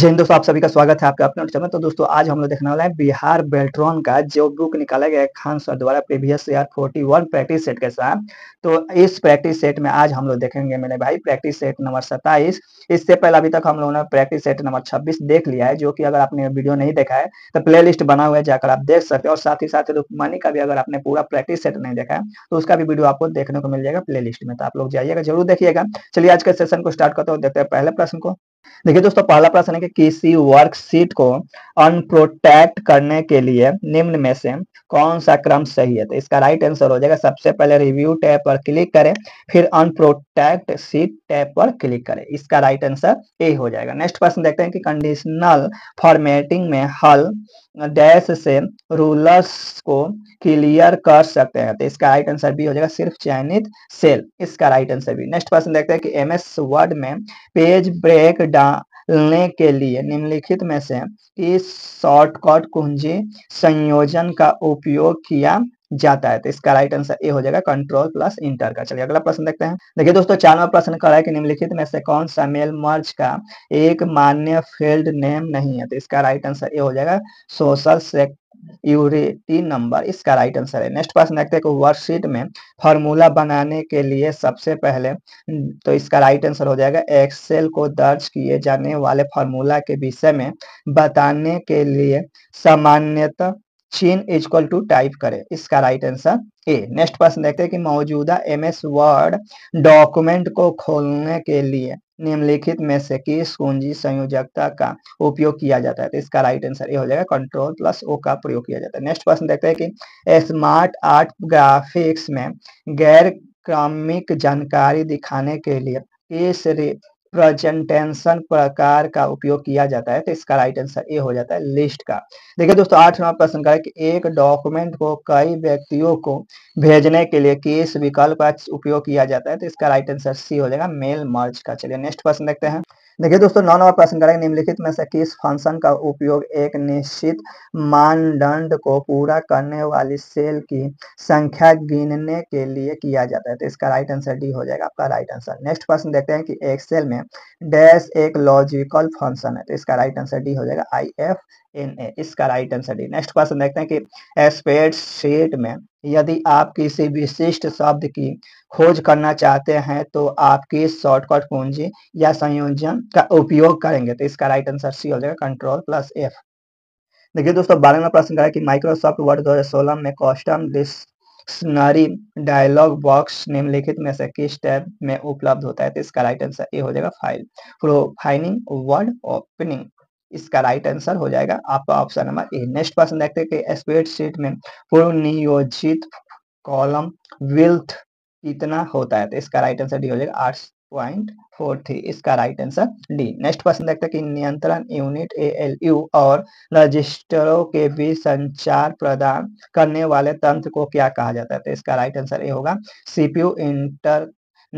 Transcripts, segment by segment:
जय हिंद दोस्तों आप सभी का स्वागत है आपका अपने चैनल तो दोस्तों आज हम लोग देखने वाले हैं बिहार बेल्ट्रॉन का जो बुक निकाला गया खान सर द्वारा प्रीवियस ईयर 41 प्रैक्टिस सेट के साथ तो इस प्रैक्टिस सेट में आज हम लोग देखेंगे मेरे भाई प्रैक्टिस सेट नंबर सत्ताईस इससे पहले अभी तक हम लोगों ने प्रैक्टिस सेट नंबर छब्बीस देख लिया है जो की अगर आपने वीडियो नहीं देखा है तो प्ले लिस्ट बना हुआ है जाकर आप देख सकते हैं और साथ ही साथ रुकमानी का भी अगर आपने पूरा प्रैक्टिस सेट नहीं देखा है तो उसका भी वीडियो आपको देखने को मिल जाएगा प्ले लिस्ट में तो आप लोग जाइएगा जरूर देखिएगा चलिए आज के सेशन को स्टार्ट करते हो देखते हैं पहले प्रश्न को देखिए दोस्तों पहला प्रश्न है कि किसी वर्कशीट को अनप्रोटेक्ट करने के लिए निम्न में से कौन सा क्रम सही है तो इसका राइट आंसर हो जाएगा सबसे पहले रिव्यू टैब पर क्लिक करें फिर अनप्रोटेक्ट सीट टैब पर क्लिक करें इसका राइट आंसर ए हो जाएगा नेक्स्ट प्रश्न देखते हैं कि कंडीशनल फॉर्मेटिंग में हल डैश से रूलर्स को क्लियर कर सकते हैं तो इसका राइट आंसर भी हो जाएगा सिर्फ चयनित सेल इसका राइट आंसर भी नेक्स्ट प्रश्न देखते हैं कि एमएस वर्ड में पेज ब्रेक डालने के लिए निम्नलिखित में से इस शॉर्टकट कुंजी संयोजन का उपयोग किया जाता है तो इसका राइट आंसर ए हो जाएगा कंट्रोल प्लस इंटर का चलिए अगला प्रश्न देखते हैं देखिए दोस्तों चारवा प्रश्न कर रहा है कि निम्नलिखित में से कौन सा मेल मर्ज का एक मान्य फील्ड नेम नहीं है तो इसका राइट आंसर ए हो जाएगा सोशल यूरी तीन नंबर इसका राइट आंसर है नेक्स्ट प्रश्न देखते हैं वर्कशीट में फॉर्मूला बनाने के लिए सबसे पहले तो इसका राइट आंसर हो जाएगा एक्सेल को दर्ज किए जाने वाले फॉर्मूला के विषय में बताने के लिए सामान्यतः चिन्ह इजक्वल टू टाइप करें इसका राइट आंसर ए नेक्स्ट प्रश्न देखते हैं कि मौजूदा एमएस वर्ड डॉक्यूमेंट को खोलने के लिए निम्नलिखित में से किस कुंजी संयोजकता का उपयोग किया जाता है तो इसका राइट आंसर ये हो जाएगा कंट्रोल प्लस ओ का प्रयोग किया जाता है नेक्स्ट प्रश्न देखते हैं कि स्मार्ट आर्ट ग्राफिक्स में गैर क्रमिक जानकारी दिखाने के लिए किस प्रेजेंटेशन प्रकार का उपयोग किया जाता है तो इसका राइट आंसर ए हो जाता है लिस्ट का देखिए दोस्तों आठ नंबर प्रश्न का है कि एक डॉक्यूमेंट को कई व्यक्तियों को भेजने के लिए किस विकल्प का उपयोग किया जाता है तो इसका राइट आंसर सी हो जाएगा मेल मर्ज का चलिए नेक्स्ट प्रश्न देखते हैं देखिए दोस्तों नौ नंबर प्रश्न करेंगे निम्नलिखित में से किस फंक्शन का उपयोग एक निश्चित मानदंड को पूरा करने वाली सेल की संख्या गिनने के लिए किया जाता है तो इसका राइट आंसर डी हो जाएगा आपका राइट आंसर नेक्स्ट प्रश्न देखते हैं कि एक सेल में डैश एक लॉजिकल फंक्शन है तो इसका राइट आंसर डी हो जाएगा आई एफ इन ए इसका right answer D next question देखते हैं कि एक्सपर्ट सेट में यदि आप किसी विशिष्ट शब्द की खोज करना चाहते हैं तो आप किस शॉर्टकट कुंजी या संयोजन का उपयोग करेंगे तो इसका राइट आंसर सी हो जाएगा कंट्रोल प्लस एफ देखिए दोस्तों बारह नंबर प्रश्न करें कि माइक्रोसॉफ्ट वर्ड सोलह में कॉस्टम डिस्नरी डायलॉग बॉक्स निम्नलिखित में से किस टैब में उपलब्ध होता है तो इसका राइट आंसर ए हो जाएगा फाइल प्रोफाइनिंग वर्ड ओपनिंग इसका राइट आंसर हो जाएगा आपका option number A next question देखते हैं कि स्प्रेडशीट में नियोजित कॉलम विल्थ कितना होता है तो इसका राइट आंसर डी हो जाएगा आठ पॉइंट फोर थ्री इसका right answer D next question देखते हैं कि नियंत्रण यूनिट ए एल यू और रजिस्टरों के बीच संचार प्रदान करने वाले तंत्र को क्या कहा जाता है तो इसका राइट आंसर ए होगा सीपीयू इंटर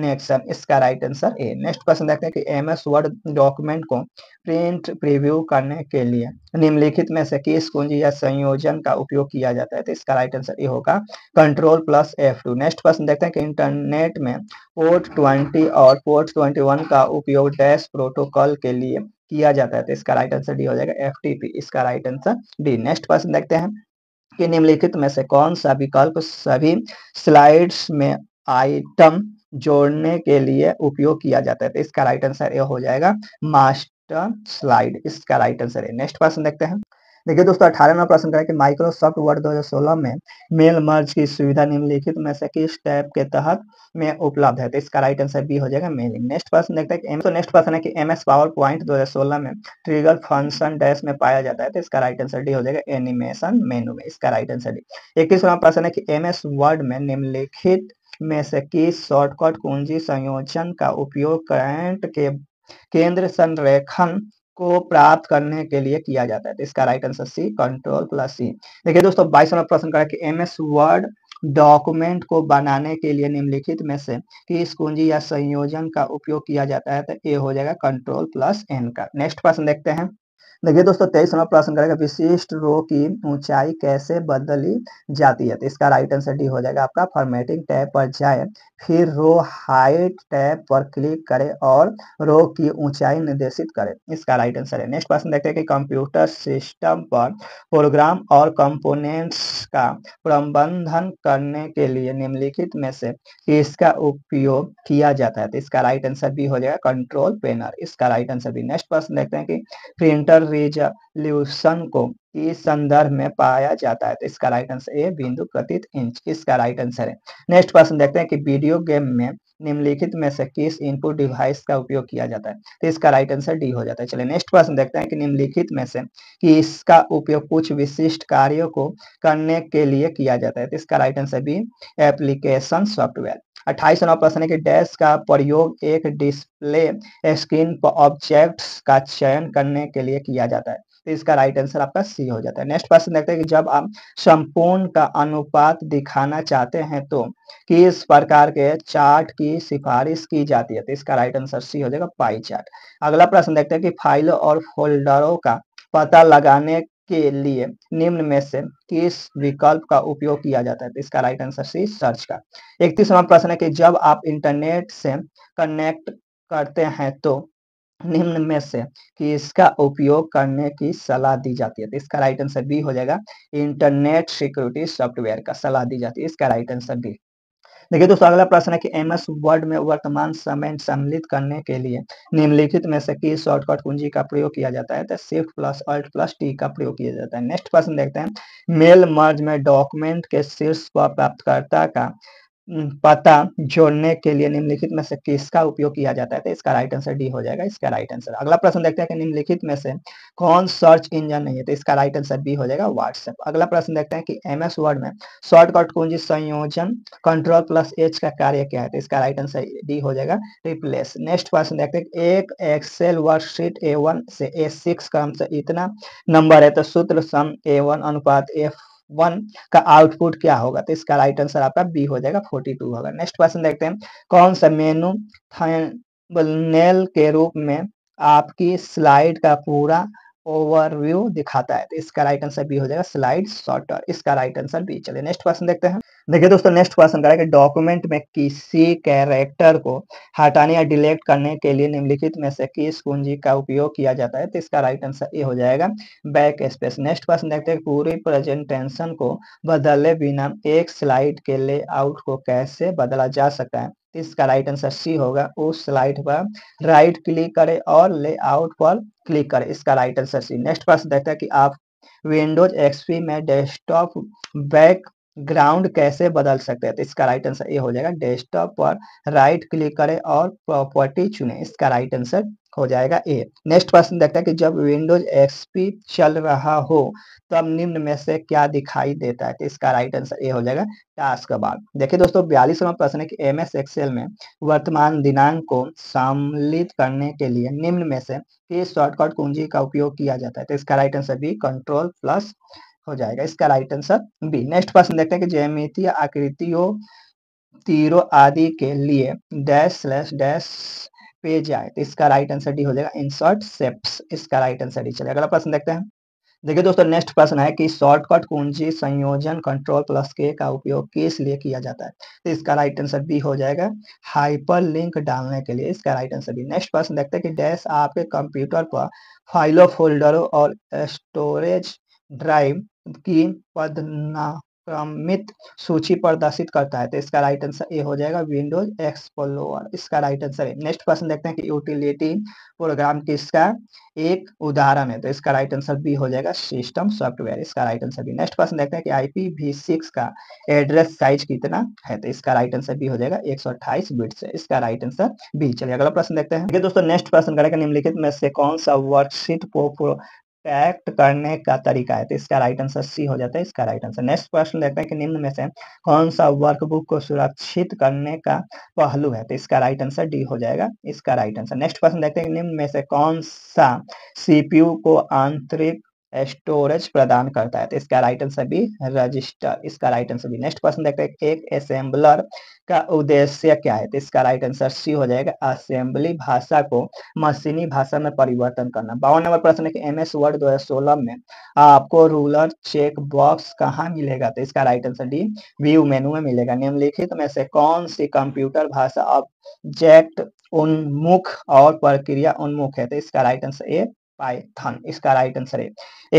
नेक्सन इसका right answer A next question देखते हैं कि एम एस वर्ड डॉक्यूमेंट को प्रिंट प्रीव्यू करने के लिए निम्नलिखित में से किस कुंजी या संयोजन का उपयोग किया जाता है तो इसका राइट आंसर ए होगा control plus F two next question देखते हैं कि इंटरनेट में पोर्ट ट्वेंटी और पोर्ट ट्वेंटी वन का उपयोग डैश प्रोटोकॉल के लिए किया जाता है तो इसका राइट आंसर डी हो जाएगा एफ इसका right answer D next question देखते हैं कि निम्नलिखित में से कौन सा विकल्प सभी स्लाइड्स में आइटम जोड़ने के लिए उपयोग किया जाता है तो इसका राइट आंसर ए हो जाएगा मास्टर स्लाइड इसका राइट आंसर है नेक्स्ट क्वेश्चन देखते हैं देखिए दोस्तों अठारह अठारहवा प्रश्न करें कि माइक्रोसॉफ्ट वर्ड 2016 में मेल मर्ज की सुविधा निम्नलिखित में से किस टैब के तहत में उपलब्ध है तो इसका राइट आंसर बी हो जाएगा मेलिंग नेक्स्ट प्रश्न देखते हैं तो नेक्स्ट प्रश्न है कि एम एस पावर पॉइंट दो में ट्रिगर फंक्शन डैश में पाया जाता है तो इसका राइट आंसर डी हो जाएगा एनिमेशन मेनू में इसका राइट आंसर डी इक्कीसवा प्रश्न है कि एम एस वर्ड में निम्नलिखित में से किस शॉर्टकट कुंजी संयोजन का उपयोग करंट के केंद्र संरेखण को प्राप्त करने के लिए किया जाता है तो इसका right answer C control plus C देखिए दोस्तों बाईस नंबर प्रश्न करा कि एम एस वर्ड डॉक्यूमेंट को बनाने के लिए निम्नलिखित में से किस कुंजी या संयोजन का उपयोग किया जाता है तो ए हो जाएगा कंट्रोल प्लस एन का नेक्स्ट प्रश्न देखते हैं देखिए दोस्तों तेईस नंबर प्रश्न करेगा विशिष्ट रो की ऊंचाई कैसे बदली जाती है तो इसका राइट आंसर डी हो जाएगा आपका फॉर्मेटिंग टैब पर जाए फिर रो हाइट टैब पर क्लिक करें और रो की ऊंचाई निर्देशित करें इसका राइट आंसर है नेक्स्ट प्रश्न देखते हैं कि कंप्यूटर सिस्टम पर प्रोग्राम और कंपोनेंट्स का प्रबंधन करने के लिए निम्नलिखित में से किसका उपयोग किया जाता है तो इसका राइट आंसर भी हो जाएगा कंट्रोल पेनर इसका राइट आंसर भी नेक्स्ट प्रश्न देखते हैं कि प्रिंटर रेजोल्यूशन को इस संदर्भ में पाया जाता है तो इसका राइट आंसर ए बिंदु प्रति इंच इसका राइट आंसर है नेक्स्ट क्वेश्चन देखते हैं कि वीडियो गेम में निम्नलिखित में से किस इनपुट डिवाइस का उपयोग किया जाता है तो इसका राइट आंसर डी हो जाता है चलिए नेक्स्ट क्वेश्चन देखते हैं कि निम्नलिखित में से कि इसका उपयोग कुछ विशिष्ट कार्यों को करने के लिए किया जाता है तो इसका right answer B application software अट्ठाईस नौ प्रश्न है कि डैश का प्रयोग एक डिस्प्ले स्क्रीन पर ऑब्जेक्ट्स का चयन करने के लिए किया जाता है तो इसका राइट आंसर आपका सी हो जाता है नेक्स्ट प्रश्न देखते हैं कि जब आप संपूर्ण का अनुपात दिखाना चाहते हैं तो किस प्रकार के चार्ट की सिफारिश की जाती है तो इसका राइट आंसर सी हो जाएगा पाई चार्ट अगला प्रश्न देखते हैं कि फाइलों और फोल्डरों का पता लगाने के लिए निम्न में से किस विकल्प का उपयोग किया जाता है तो इसका राइट आंसर सी सर्च का इकतीसवा प्रश्न है कि जब आप इंटरनेट से कनेक्ट करते हैं तो निम्न में से किसका उपयोग करने की सलाह दी जाती है तो इसका राइट आंसर बी हो जाएगा इंटरनेट सिक्योरिटी सॉफ्टवेयर का सलाह दी जाती है इसका राइट आंसर बी देखिए दोस्तों अगला प्रश्न है कि एम एस वर्ड में वर्तमान समय सम्मिलित करने के लिए निम्नलिखित में से किस शॉर्टकट कुंजी का प्रयोग किया जाता है तो shift plus alt plus T का प्रयोग किया जाता है नेक्स्ट प्रश्न देखते हैं मेल मर्ज में डॉक्यूमेंट के शीर्ष पर प्राप्तकर्ता का पता जोड़ने के लिए निम्नलिखित में से किसका उपयोग किया जाता है तो इसका राइट आंसर डी हो जाएगा इसका राइट आंसर अगला प्रश्न देखते हैं कि निम्नलिखित में से कौन सर्च इंजन नहीं है तो इसका राइट आंसर बी हो जाएगा व्हाट्सएप अगला प्रश्न देखते हैं कि एम एस वर्ड में शॉर्टकट कुंजी संयोजन कंट्रोल प्लस एच का कार्य क्या है तो इसका राइट आंसर डी हो जाएगा रिप्लेस नेक्स्ट प्रश्न देखते हैं एक एक्सेल वर्कशीट ए वन से ए सिक्स क्रम से इतना नंबर है तो सूत्र सम ए वन अनुपात एफ वन का आउटपुट क्या होगा तो इसका राइट आंसर आपका बी हो जाएगा फोर्टी टू होगा नेक्स्ट क्वेश्चन देखते हैं कौन सा मेनू थे के रूप में आपकी स्लाइड का पूरा ओवरव्यू दिखाता है तो इसका राइट आंसर बी हो जाएगा स्लाइड सॉर्टर इसका राइट आंसर बी चलिए नेक्स्ट क्वेश्चन देखते हैं देखिए दोस्तों नेक्स्ट क्वेश्चन करा कि डॉक्यूमेंट में किसी कैरेक्टर को हटाने या डिलीट करने के लिए निम्नलिखित में से किस कुंजी का उपयोग किया जाता है तो इसका राइट आंसर ए हो जाएगा बैक स्पेस नेक्स्ट क्वेश्चन देखते हैं पूरी प्रेजेंटेशन को बदले बिना एक स्लाइड के लेआउट को कैसे बदला जा सकता है तो इसका राइट आंसर सी होगा उस स्लाइड पर राइट क्लिक करें और लेआउट पर क्लिक करें इसका राइट आंसर सी नेक्स्ट प्रश्न देखते हैं कि आप विंडोज एक्सपी में डेस्कटॉप बैक ग्राउंड कैसे बदल सकते हैं तो इसका राइट आंसर ए हो जाएगा डेस्कटॉप पर राइट क्लिक करें और प्रॉपर्टी चुने इसका राइट आंसर हो जाएगा ए नेक्स्ट क्वेश्चन देखते हैं कि जब विंडोज एक्सपी चल रहा हो तो अब निम्न में से क्या दिखाई देता है तो इसका राइट आंसर ए हो जाएगा टास्क बाद देखिए दोस्तों बयालीसवा प्रश्न है कि एम एस एक्सेल में वर्तमान दिनांक को सम्मिलित करने के लिए निम्न में से किस शॉर्टकट कुंजी का उपयोग किया जाता है तो इसका right answer B control plus हो जाएगा इसका राइट आंसर बी नेक्स्ट प्रश्न देखते हैं कि जयमितीय आकृतियों तीरों आदि के लिए डैश स्लैश डैश पेज आए तो इसका राइट आंसर डी हो जाएगा इंसर्ट सेप्स इसका राइट आंसर डी चलेगा अगला प्रश्न देखते हैं देखिए दोस्तों नेक्स्ट प्रश्न है कि शॉर्टकट कुंजी संयोजन कंट्रोल प्लस के का उपयोग किस लिए किया जाता है तो इसका राइट आंसर बी हो जाएगा हाइपर लिंक डालने के लिए इसका राइट आंसर बी नेक्स्ट प्रश्न देखते हैं कि डैश आपके कंप्यूटर पर फाइलों फोल्डरों और स्टोरेज ड्राइव की पदना क्रमित सूची प्रदर्शित करता है तो इसका राइट आंसर ए हो जाएगा विंडोज एक्सप्लोर इसका राइट आंसर है नेक्स्ट क्वेश्चन देखते हैं कि यूटिलिटी प्रोग्राम किसका एक उदाहरण है तो इसका राइट आंसर बी हो जाएगा सिस्टम सॉफ्टवेयर इसका right answer B next question देखते हैं कि आईपीवी6 का एड्रेस साइज कितना है तो इसका राइट आंसर बी हो जाएगा 128 बिट्स है इसका राइट आंसर बी चलिए अगला प्रश्न देखते हैं दोस्तों नेक्स्ट क्वेश्चन करेगा निम्नलिखित में से कौन सा वर्कशीट एक्ट करने का तरीका है तो इसका राइट आंसर सी हो जाता है इसका राइट आंसर नेक्स्ट क्वेश्चन देखते हैं कि निम्न में से कौन सा वर्कबुक को सुरक्षित करने का पहलू है तो इसका राइट आंसर डी हो जाएगा इसका राइट आंसर नेक्स्ट क्वेश्चन देखते हैं कि निम्न में से कौन सा सीपीयू को आंतरिक स्टोरेज प्रदान करता है तो इसका राइट आंसर भी रजिस्टर इसका राइट आंसर भी नेक्स्ट क्वेश्चन देखते हैं एक असेंबलर का उद्देश्य क्या है तो इसका राइट आंसर सी हो जाएगा असेंबली भाषा को मशीनी भाषा में परिवर्तन करना बावन नंबर प्रश्न है कि एम एस वर्ड दो में आपको रूलर चेक बॉक्स कहाँ मिलेगा तो इसका right answer D view menu में मिलेगा निम्नलिखित तो में से कौन सी कंप्यूटर भाषा ऑब्जेक्ट उन्मुख और प्रक्रिया उन्मुख है तो इसका राइट आंसर ए पाइथन इसका राइट आंसर है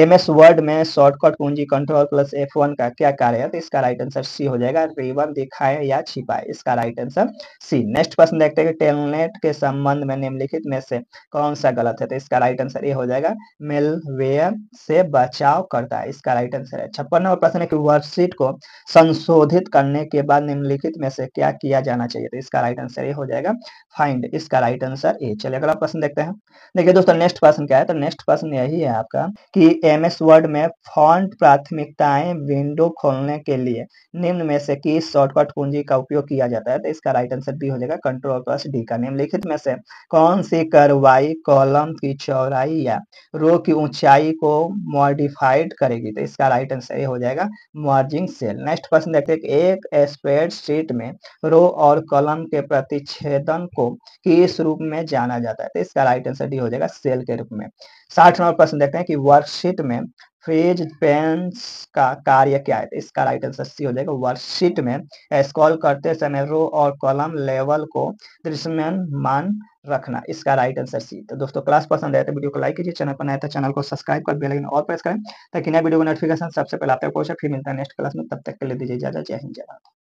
एम एस वर्ड में शॉर्टकट कुंजी कंट्रोल प्लस एफ वन का क्या कार्य है तो इसका राइट आंसर सी हो जाएगा रिवन दिखाए या छिपाए इसका राइट आंसर सी नेक्स्ट प्रश्न देखते हैं कि टेलनेट के संबंध में निम्नलिखित में से कौन सा गलत है तो इसका राइट आंसर ए हो जाएगा मेलवेयर से बचाव करता है इसका राइट आंसर है छप्पन नंबर प्रश्न है कि वर्कशीट को संशोधित करने के बाद निम्नलिखित में से क्या किया जाना चाहिए तो इसका राइट आंसर ए हो जाएगा फाइंड इसका राइट आंसर ए चलिए अगला प्रश्न देखते हैं देखिए दोस्तों नेक्स्ट प्रश्न क्या है तो तो नेक्स्ट क्वेश्चन यही है आपका कि एम एस वर्ड में फॉन्ट प्राथमिकताएं विंडो खोलने के लिए निम्न में से किस शॉर्टकट कुंजी का उपयोग किया जाता है तो इसका राइट आंसर भी हो जाएगा कंट्रोल प्लस डी का निम्नलिखित में से कौन सी कार्रवाई कॉलम की चौड़ाई या रो की ऊंचाई को मॉडिफाइड करेगी तो इसका राइट आंसर ये हो जाएगा मार्जिंग सेल नेक्स्ट क्वेश्चन देखते हैं एक स्प्रेड शीट में रो और कॉलम के प्रतिच्छेदन को किस रूप में जाना जाता है तो इसका राइट आंसर डी हो जाएगा सेल के रूप में साठ नंबर प्रश्न देखते हैं कि वर्कशीट में फ्रेज पेंस का कार्य क्या है तो इसका राइट आंसर सी हो जाएगा वर्कशीट में स्कॉल करते समय रो और कॉलम लेवल को दृश्यमान मान रखना इसका राइट आंसर सी तो दोस्तों क्लास पसंद आया तो वीडियो को लाइक कीजिए चैनल पर नया था तो चैनल को सब्सक्राइब कर बेलाइन और प्रेस करें ताकि नया वीडियो का नोटिफिकेशन सबसे पहले आपको पहुंचे फिर मिलता है नेक्स्ट क्लास में तब तक के लिए दीजिए इजाजत जय हिंद जय भारत